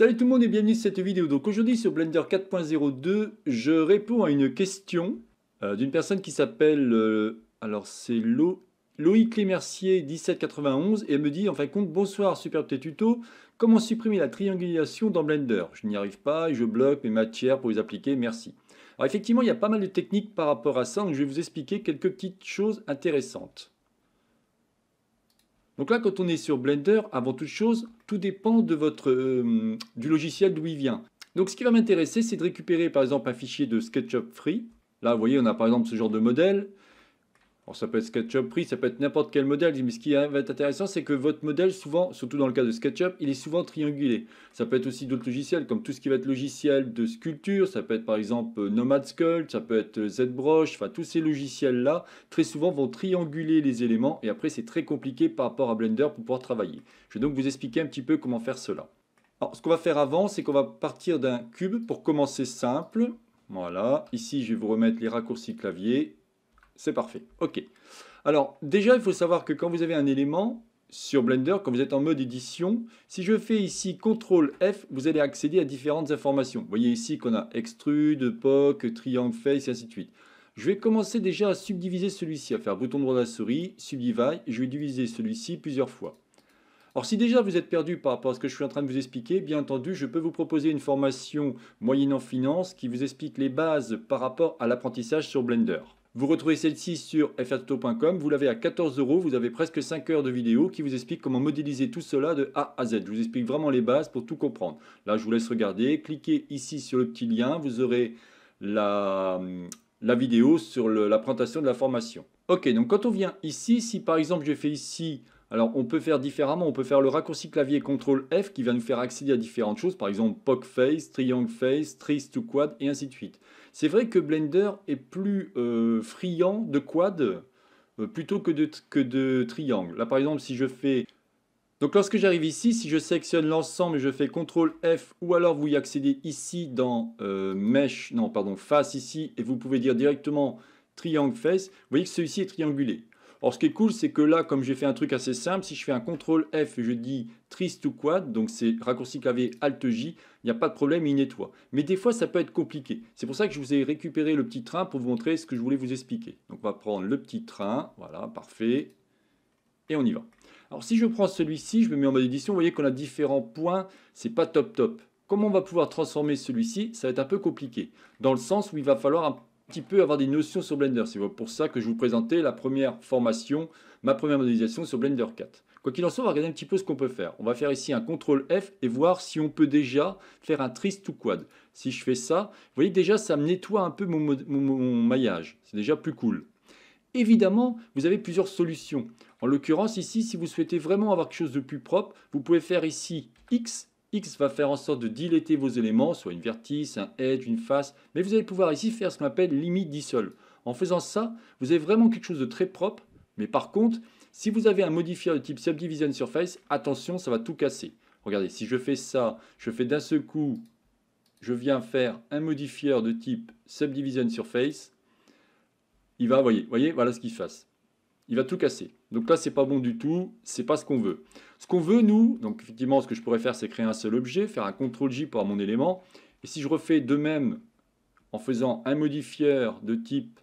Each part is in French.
Salut tout le monde et bienvenue sur cette vidéo. Donc aujourd'hui sur Blender 4.02, je réponds à une question euh, d'une personne qui s'appelle, euh, alors c'est Loïc Lémercier 1791 et elle me dit en fin de compte bonsoir super petit tuto, comment supprimer la triangulation dans Blender Je n'y arrive pas et je bloque mes matières pour les appliquer, merci. Alors effectivement il y a pas mal de techniques par rapport à ça, donc je vais vous expliquer quelques petites choses intéressantes. Donc là, quand on est sur Blender, avant toute chose, tout dépend de votre, euh, du logiciel d'où il vient. Donc ce qui va m'intéresser, c'est de récupérer par exemple un fichier de SketchUp Free. Là, vous voyez, on a par exemple ce genre de modèle. Alors ça peut être SketchUp Prix, ça peut être n'importe quel modèle, mais ce qui va être intéressant, c'est que votre modèle, souvent, surtout dans le cas de SketchUp, il est souvent triangulé. Ça peut être aussi d'autres logiciels, comme tout ce qui va être logiciel de sculpture, ça peut être par exemple euh, Nomad Sculpt, ça peut être euh, ZBrush, enfin tous ces logiciels-là, très souvent vont trianguler les éléments, et après c'est très compliqué par rapport à Blender pour pouvoir travailler. Je vais donc vous expliquer un petit peu comment faire cela. Alors, ce qu'on va faire avant, c'est qu'on va partir d'un cube pour commencer simple. Voilà, ici je vais vous remettre les raccourcis clavier c'est parfait. OK. Alors, déjà, il faut savoir que quand vous avez un élément sur Blender, quand vous êtes en mode édition, si je fais ici CTRL F, vous allez accéder à différentes informations. Vous voyez ici qu'on a extrude, POC, triangle face, et ainsi de suite. Je vais commencer déjà à subdiviser celui-ci, à faire bouton droit de la souris, subdivide, et je vais diviser celui-ci plusieurs fois. Alors si déjà vous êtes perdu par rapport à ce que je suis en train de vous expliquer, bien entendu, je peux vous proposer une formation moyenne en finance qui vous explique les bases par rapport à l'apprentissage sur Blender. Vous retrouvez celle-ci sur frtuto.com, vous l'avez à 14 euros, vous avez presque 5 heures de vidéo qui vous explique comment modéliser tout cela de A à Z. Je vous explique vraiment les bases pour tout comprendre. Là, je vous laisse regarder, cliquez ici sur le petit lien, vous aurez la, vidéo sur la présentation de la formation. Ok, donc quand on vient ici, si par exemple je fais ici, alors on peut faire différemment, on peut faire le raccourci clavier CTRL F qui va nous faire accéder à différentes choses, par exemple POC Face, Triangle Face, Trist to Quad et ainsi de suite. C'est vrai que Blender est plus euh, friand de quad euh, plutôt que de, que de triangle. Là, par exemple, si je fais... Donc lorsque j'arrive ici, si je sélectionne l'ensemble et je fais CTRL F, ou alors vous y accédez ici dans euh, Mesh, non pardon, Face ici, et vous pouvez dire directement Triangle Face, vous voyez que celui-ci est triangulé. Alors, ce qui est cool, c'est que là, comme j'ai fait un truc assez simple, si je fais un CTRL F et je dis triste ou quad, donc c'est raccourci clavier Alt J, il n'y a pas de problème, il nettoie. Mais des fois, ça peut être compliqué. C'est pour ça que je vous ai récupéré le petit train pour vous montrer ce que je voulais vous expliquer. Donc, on va prendre le petit train, voilà, parfait, et on y va. Alors, si je prends celui-ci, je me mets en mode édition, vous voyez qu'on a différents points, c'est pas top top. Comment on va pouvoir transformer celui-ci Ça va être un peu compliqué, dans le sens où il va falloir un peu avoir des notions sur Blender. C'est pour ça que je vous présentais la première formation, ma première modélisation sur Blender 4. Quoi qu'il en soit, on va regarder un petit peu ce qu'on peut faire. On va faire ici un CTRL F et voir si on peut déjà faire un triste ou quad. Si je fais ça, vous voyez déjà ça me nettoie un peu mon maillage. C'est déjà plus cool. Évidemment, vous avez plusieurs solutions. En l'occurrence ici, si vous souhaitez vraiment avoir quelque chose de plus propre, vous pouvez faire ici X X va faire en sorte de dilater vos éléments, soit une vertice, un edge, une face, mais vous allez pouvoir ici faire ce qu'on appelle limite dissolve. En faisant ça, vous avez vraiment quelque chose de très propre, mais par contre, si vous avez un modifier de type subdivision surface, attention, ça va tout casser. Regardez, si je fais ça, je fais d'un seul coup, je viens faire un modifier de type subdivision surface, il va, voyez, voyez, voilà ce qu'il fasse. Il va tout casser. Donc là, ce n'est pas bon du tout, ce n'est pas ce qu'on veut. Ce qu'on veut, nous, donc effectivement, ce que je pourrais faire, c'est créer un seul objet, faire un CTRL-J pour mon élément. Et si je refais de même en faisant un modifier de type,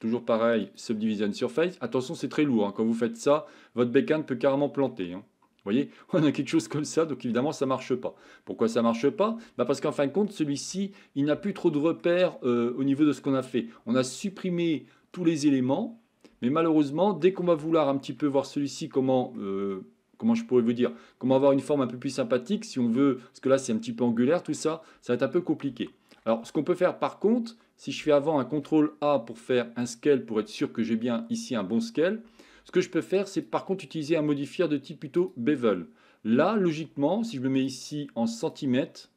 toujours pareil, subdivision surface, attention, c'est très lourd. Hein. Quand vous faites ça, votre bécane peut carrément planter. Hein. Vous voyez, on a quelque chose comme ça, donc évidemment, ça ne marche pas. Pourquoi ça ne marche pas bah, Parce qu'en fin de compte, celui-ci, il n'a plus trop de repères euh, au niveau de ce qu'on a fait. On a supprimé tous les éléments, mais malheureusement, dès qu'on va vouloir un petit peu voir celui-ci, euh, comment, je pourrais vous dire, comment avoir une forme un peu plus sympathique, si on veut, parce que là c'est un petit peu angulaire, tout ça, ça va être un peu compliqué. Alors ce qu'on peut faire par contre, si je fais avant un contrôle A pour faire un scale, pour être sûr que j'ai bien ici un bon scale, ce que je peux faire, c'est par contre utiliser un modifier de type plutôt bevel. Là, logiquement, si je me mets ici en centimètres,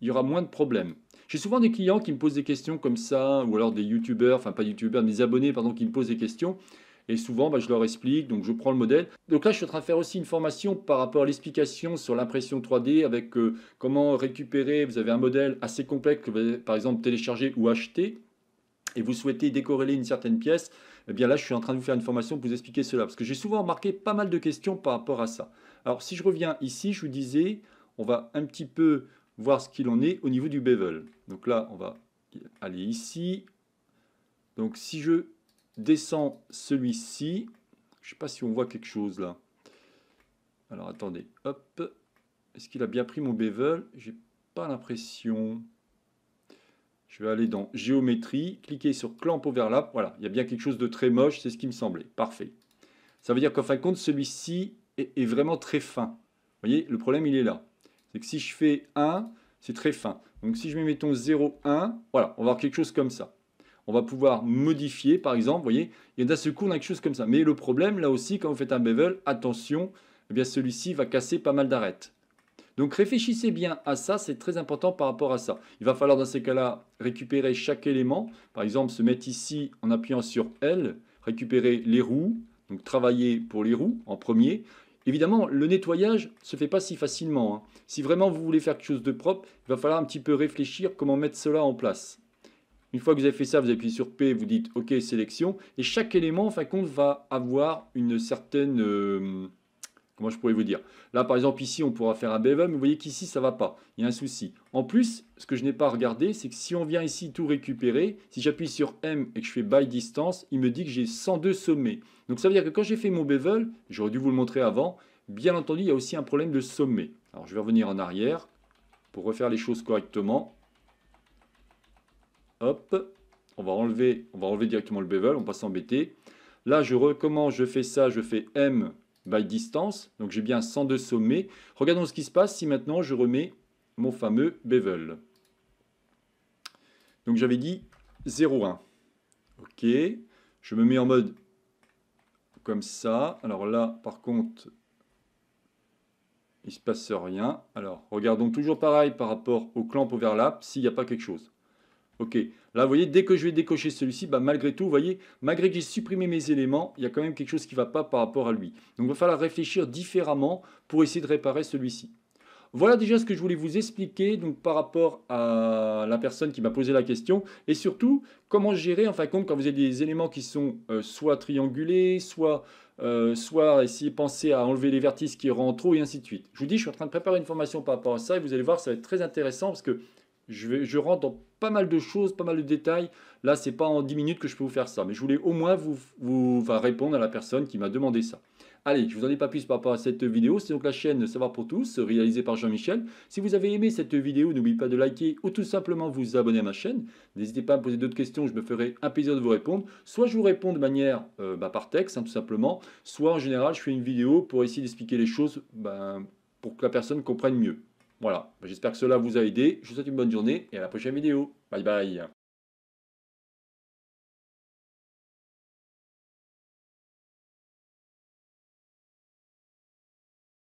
il y aura moins de problèmes. J'ai souvent des clients qui me posent des questions comme ça, ou alors des youtubeurs, enfin pas youtubeurs, des abonnés, pardon, qui me posent des questions. Et souvent, bah, je leur explique, donc je prends le modèle. Donc là, je suis en train de faire aussi une formation par rapport à l'explication sur l'impression 3D avec euh, comment récupérer. Vous avez un modèle assez complexe que vous avez, par exemple, téléchargé ou acheter et vous souhaitez décorréler une certaine pièce. Eh bien là, je suis en train de vous faire une formation pour vous expliquer cela parce que j'ai souvent remarqué pas mal de questions par rapport à ça. Alors, si je reviens ici, je vous disais, on va un petit peu voir ce qu'il en est au niveau du bevel. Donc là, on va aller ici. Donc si je descends celui-ci, je ne sais pas si on voit quelque chose là. Alors attendez, hop. Est-ce qu'il a bien pris mon bevel J'ai pas l'impression. Je vais aller dans géométrie, cliquer sur clamp overlap. Voilà, il y a bien quelque chose de très moche, c'est ce qui me semblait. Parfait. Ça veut dire qu'en fin de compte, celui-ci est, est vraiment très fin. Vous voyez, le problème, il est là. C'est que si je fais 1, c'est très fin. Donc si je mets, mettons, 0, 1, voilà, on va avoir quelque chose comme ça. On va pouvoir modifier, par exemple, vous voyez, il y a d'un seul coup, on a quelque chose comme ça. Mais le problème, là aussi, quand vous faites un bevel, attention, eh bien celui-ci va casser pas mal d'arêtes. Donc réfléchissez bien à ça, c'est très important par rapport à ça. Il va falloir dans ces cas-là récupérer chaque élément. Par exemple, se mettre ici en appuyant sur L, récupérer les roues, donc travailler pour les roues en premier, Évidemment, le nettoyage ne se fait pas si facilement. Hein. Si vraiment vous voulez faire quelque chose de propre, il va falloir un petit peu réfléchir comment mettre cela en place. Une fois que vous avez fait ça, vous appuyez sur P, vous dites OK sélection, et chaque élément, en fin de compte, va avoir une certaine euh, Comment je pourrais vous dire Là, par exemple, ici, on pourra faire un bevel, mais Vous voyez qu'ici, ça ne va pas. Il y a un souci. En plus, ce que je n'ai pas regardé, c'est que si on vient ici tout récupérer, si j'appuie sur M et que je fais by distance, il me dit que j'ai 102 sommets. Donc, ça veut dire que quand j'ai fait mon bevel, j'aurais dû vous le montrer avant, bien entendu, il y a aussi un problème de sommet. Alors, je vais revenir en arrière pour refaire les choses correctement. Hop, on va enlever, on va enlever directement le bevel, on pas s'embêter. Là, je recommence, je fais ça, je fais M, by distance. Donc j'ai bien 102 sommets. Regardons ce qui se passe si maintenant je remets mon fameux bevel. Donc j'avais dit 0,1. Ok. Je me mets en mode comme ça. Alors là, par contre, il se passe rien. Alors regardons toujours pareil par rapport au clamp overlap s'il n'y a pas quelque chose. Ok, là vous voyez, dès que je vais décocher celui-ci, bah, malgré tout, vous voyez, malgré que j'ai supprimé mes éléments, il y a quand même quelque chose qui ne va pas par rapport à lui. Donc il va falloir réfléchir différemment pour essayer de réparer celui-ci. Voilà déjà ce que je voulais vous expliquer donc, par rapport à la personne qui m'a posé la question et surtout comment gérer en fin de compte quand vous avez des éléments qui sont euh, soit triangulés, soit, euh, soit essayer de penser à enlever les vertices qui rentrent trop et ainsi de suite. Je vous dis, je suis en train de préparer une formation par rapport à ça et vous allez voir, ça va être très intéressant parce que je, vais, je rentre dans pas mal de choses, pas mal de détails. Là, c'est pas en 10 minutes que je peux vous faire ça, mais je voulais au moins vous, répondre à la personne qui m'a demandé ça. Allez, je vous en ai pas plus par rapport à cette vidéo. C'est donc la chaîne Savoir pour tous, réalisée par Jean-Michel. Si vous avez aimé cette vidéo, n'oubliez pas de liker ou tout simplement vous abonner à ma chaîne. N'hésitez pas à me poser d'autres questions, je me ferai un plaisir de vous répondre. Soit je vous réponds de manière euh, bah, par texte, hein, tout simplement. Soit en général, je fais une vidéo pour essayer d'expliquer les choses ben, pour que la personne comprenne mieux. Voilà, j'espère que cela vous a aidé. Je vous souhaite une bonne journée et à la prochaine vidéo. Bye bye